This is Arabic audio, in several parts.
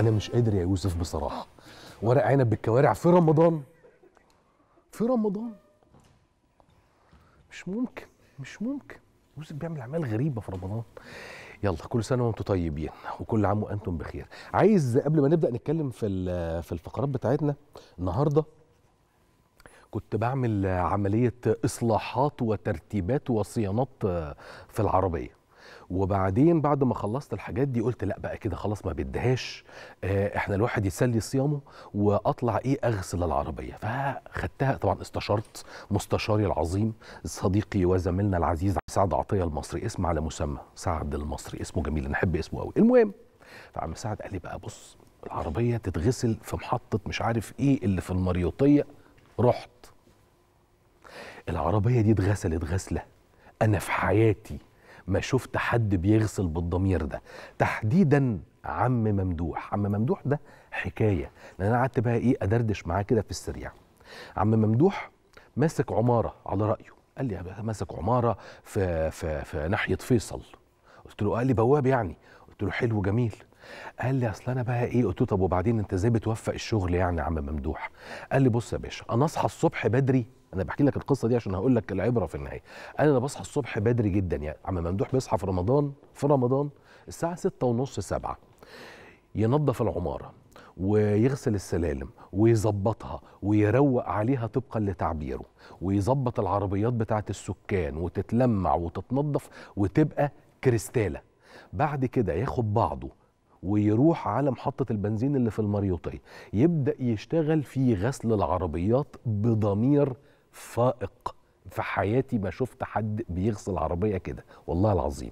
انا مش قادر يا يوسف بصراحه ورق عنب بالكوارع في رمضان في رمضان مش ممكن مش ممكن يوسف بيعمل اعمال غريبه في رمضان يلا كل سنه وانتم طيبين وكل عام وانتم بخير عايز قبل ما نبدا نتكلم في في الفقرات بتاعتنا النهارده كنت بعمل عمليه اصلاحات وترتيبات وصيانات في العربيه وبعدين بعد ما خلصت الحاجات دي قلت لا بقى كده خلاص ما بدهاش آه، احنا الواحد يسلي صيامه واطلع ايه اغسل العربيه فخدتها طبعا استشرت مستشاري العظيم صديقي وزميلنا العزيز سعد عطيه المصري اسم على مسمى سعد المصري اسمه جميل انا احب اسمه قوي المهم فعم سعد قال لي بقى بص العربيه تتغسل في محطه مش عارف ايه اللي في المريوطيه رحت العربيه دي اتغسلت غسله انا في حياتي ما شفت حد بيغسل بالضمير ده تحديدا عم ممدوح عم ممدوح ده حكايه لان انا قعدت بقى ايه ادردش معاه كده في السريع عم ممدوح ماسك عماره على رايه قال لي ماسك عماره في في في ناحيه فيصل قلت له آه، قال لي بواب يعني قلت له حلو جميل قال لي اصل انا بقى ايه قلت له طب وبعدين انت ازاي بتوفق الشغل يعني يا عم ممدوح قال لي بص يا باشا انا اصحى الصبح بدري انا بحكي لك القصه دي عشان هقول لك العبره في النهايه انا بصحى الصبح بدري جدا يعني عم ممدوح بيصحى في رمضان في رمضان الساعه ستة ونص سبعة ينظف العماره ويغسل السلالم ويظبطها ويروق عليها طبقا لتعبيره ويظبط العربيات بتاعه السكان وتتلمع وتتنظف وتبقى كريستاله بعد كده ياخد بعضه ويروح على محطة البنزين اللي في المريوطية يبدأ يشتغل في غسل العربيات بضمير فائق في حياتي ما شفت حد بيغسل عربيه كده والله العظيم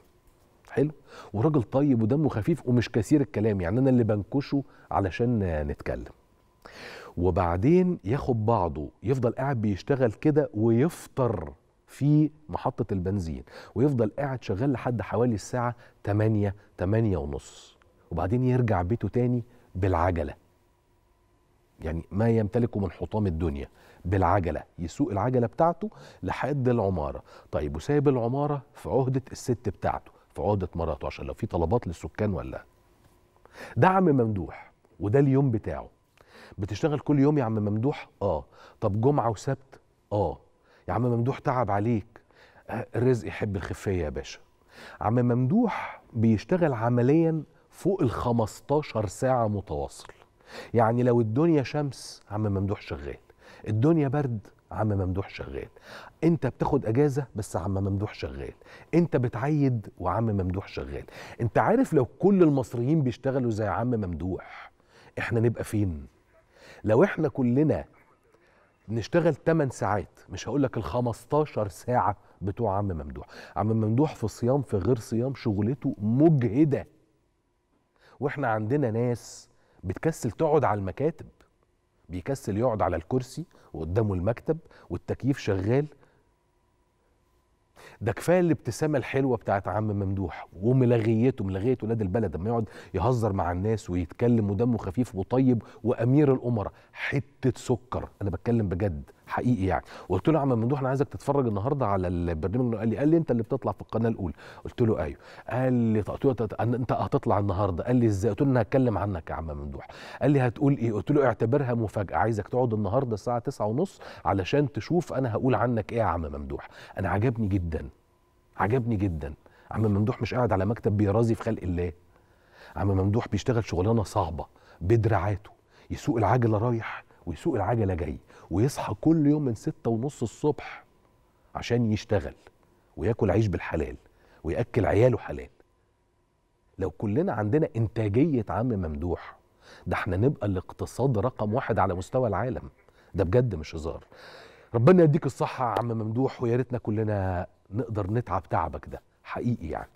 حلو وراجل طيب ودمه خفيف ومش كثير الكلام يعني انا اللي بنكشه علشان نتكلم وبعدين ياخد بعضه يفضل قاعد بيشتغل كده ويفطر في محطة البنزين ويفضل قاعد شغال لحد حوالي الساعة 8 8 ونص وبعدين يرجع بيته تاني بالعجلة يعني ما يمتلكه من حطام الدنيا بالعجله يسوق العجله بتاعته لحد العماره طيب وسايب العماره في عهده الست بتاعته في عهده مراته عشان لو في طلبات للسكان ولا ده عم ممدوح وده اليوم بتاعه بتشتغل كل يوم يا عم ممدوح اه طب جمعه وسبت اه يا عم ممدوح تعب عليك آه، الرزق يحب الخفيه يا باشا عم ممدوح بيشتغل عمليا فوق ال 15 ساعه متواصل يعني لو الدنيا شمس عم ممدوح شغال الدنيا برد عم ممدوح شغال انت بتاخد اجازه بس عم ممدوح شغال انت بتعيد وعم ممدوح شغال انت عارف لو كل المصريين بيشتغلوا زي عم ممدوح احنا نبقى فين لو احنا كلنا بنشتغل 8 ساعات مش هقول لك ال 15 ساعه بتوع عم ممدوح عم ممدوح في صيام في غير صيام شغلته مجهده واحنا عندنا ناس بتكسل تقعد على المكاتب بيكسل يقعد على الكرسي وقدامه المكتب والتكييف شغال ده كفايه الابتسامه الحلوه بتاعت عم ممدوح وملغيته ملغيه ولاد البلد لما يقعد يهزر مع الناس ويتكلم ودمه خفيف وطيب وامير الامراء حته سكر انا بتكلم بجد حقيقي يعني وقلت له يا عم ممدوح انا عايزك تتفرج النهارده على البرنامج قال لي قال لي انت اللي بتطلع في القناه الاولى قلت له ايوه قال لي انت هتطلع النهارده قال لي ازاي قلت له انا هتكلم عنك يا عم ممدوح قال لي هتقول ايه قلت له اعتبرها مفاجاه عايزك تقعد النهارده الساعه 9:30 علشان تشوف انا هقول عنك ايه يا عم ممدوح انا عجبني جدا عجبني جدا عم ممدوح مش قاعد على مكتب بيرازي في خلق الله عم ممدوح بيشتغل شغلانه صعبه بدراعاته يسوق العجله رايح ويسوق العجله جاي ويصحى كل يوم من ستة ونص الصبح عشان يشتغل وياكل عيش بالحلال وياكل عياله حلال لو كلنا عندنا انتاجيه عم ممدوح ده احنا نبقى الاقتصاد رقم واحد على مستوى العالم ده بجد مش هزار ربنا يديك الصحه يا عم ممدوح ويا ريتنا كلنا نقدر نتعب تعبك ده حقيقي يعني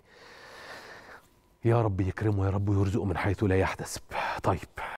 يا رب يكرمه يا رب ويرزقه من حيث لا يحتسب طيب